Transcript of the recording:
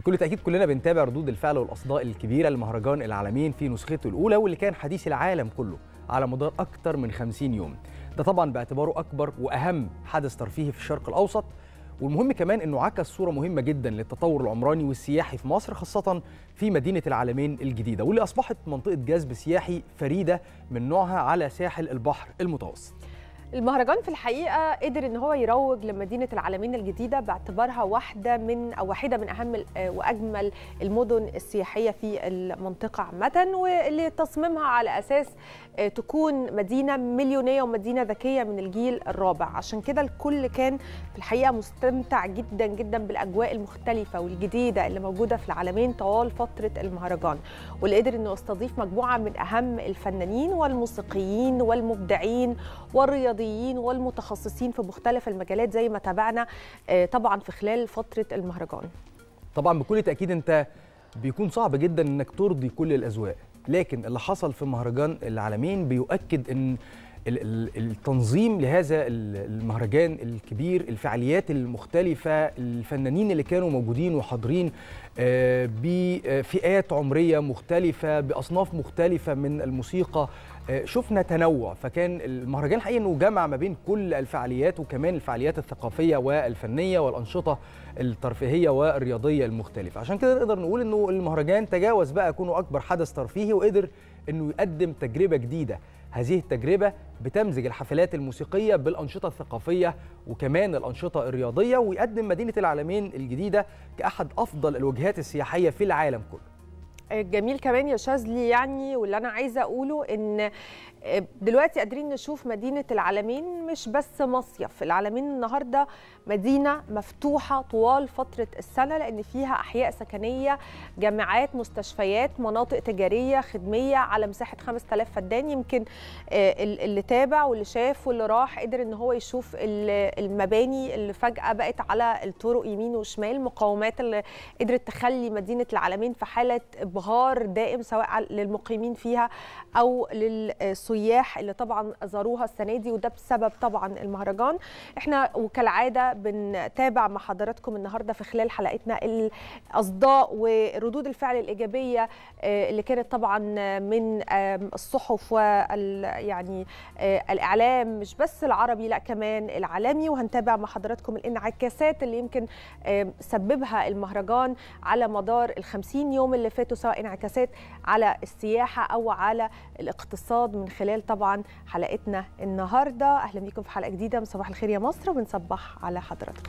بكل تاكيد كلنا بنتابع ردود الفعل والاصداء الكبيره لمهرجان العالمين في نسخته الاولى واللي كان حديث العالم كله على مدار اكثر من 50 يوم ده طبعا باعتباره اكبر واهم حدث ترفيهي في الشرق الاوسط والمهم كمان انه عكس صوره مهمه جدا للتطور العمراني والسياحي في مصر خاصه في مدينه العالمين الجديده واللي اصبحت منطقه جذب سياحي فريده من نوعها على ساحل البحر المتوسط المهرجان في الحقيقه قدر ان هو يروج لمدينه العالمين الجديده باعتبارها واحده من او واحده من اهم آه، واجمل المدن السياحيه في المنطقه عامه واللي تصميمها على اساس آه، تكون مدينه مليونيه ومدينه ذكيه من الجيل الرابع عشان كده الكل كان في الحقيقه مستمتع جدا جدا بالاجواء المختلفه والجديده اللي موجوده في العالمين طوال فتره المهرجان واللي قدر انه يستضيف مجموعه من اهم الفنانين والموسيقيين والمبدعين والرياضيين الرياضيين والمتخصصين في مختلف المجالات زي ما تابعنا آه، طبعا في خلال فتره المهرجان طبعا بكل تاكيد انت بيكون صعب جدا انك ترضي كل الاذواق لكن اللي حصل في مهرجان العالمين بيؤكد ان التنظيم لهذا المهرجان الكبير الفعاليات المختلفة الفنانين اللي كانوا موجودين وحاضرين آه، بفئات عمرية مختلفة بأصناف مختلفة من الموسيقى آه، شفنا تنوع فكان المهرجان حقيقي انه جمع ما بين كل الفعاليات وكمان الفعاليات الثقافيه والفنيه والانشطه الترفيهيه والرياضيه المختلفه عشان كده نقدر نقول انه المهرجان تجاوز بقى كونه اكبر حدث ترفيهي وقدر انه يقدم تجربه جديده هذه التجربة بتمزج الحفلات الموسيقية بالأنشطة الثقافية وكمان الأنشطة الرياضية ويقدم مدينة العالمين الجديدة كأحد أفضل الوجهات السياحية في العالم كله الجميل كمان يا شاذلي يعني واللي انا عايزه اقوله ان آه، دلوقتي قادرين نشوف مدينه العالمين مش بس مصيف العالمين النهارده مدينه مفتوحه طوال فتره السنه لان فيها احياء سكنيه جامعات مستشفيات مناطق تجاريه خدميه على مساحه 5000 فدان يمكن آه، اللي تابع واللي شاف واللي راح قدر ان هو يشوف المباني اللي فجاه بقت على الطرق يمين وشمال مقاومات اللي قدرت تخلي مدينه العالمين في حاله ابهار دائم سواء للمقيمين فيها او للسياح اللي طبعا زاروها السنه دي وده بسبب طبعا المهرجان احنا وكالعاده بنتابع مع حضراتكم النهارده في خلال حلقتنا الاصداء وردود الفعل الايجابيه آه، اللي كانت طبعا من الصحف وال يعني آه، الاعلام مش بس العربي لا كمان العالمي وهنتابع مع حضراتكم الانعكاسات اللي يمكن سببها المهرجان على مدار ال 50 يوم اللي فاتوا سواء سواء انعكاسات على السياحه او على الاقتصاد من خلال طبعا حلقتنا النهارده اهلا بيكم في حلقه جديده من صباح الخير يا مصر وبنصبح على حضراتكم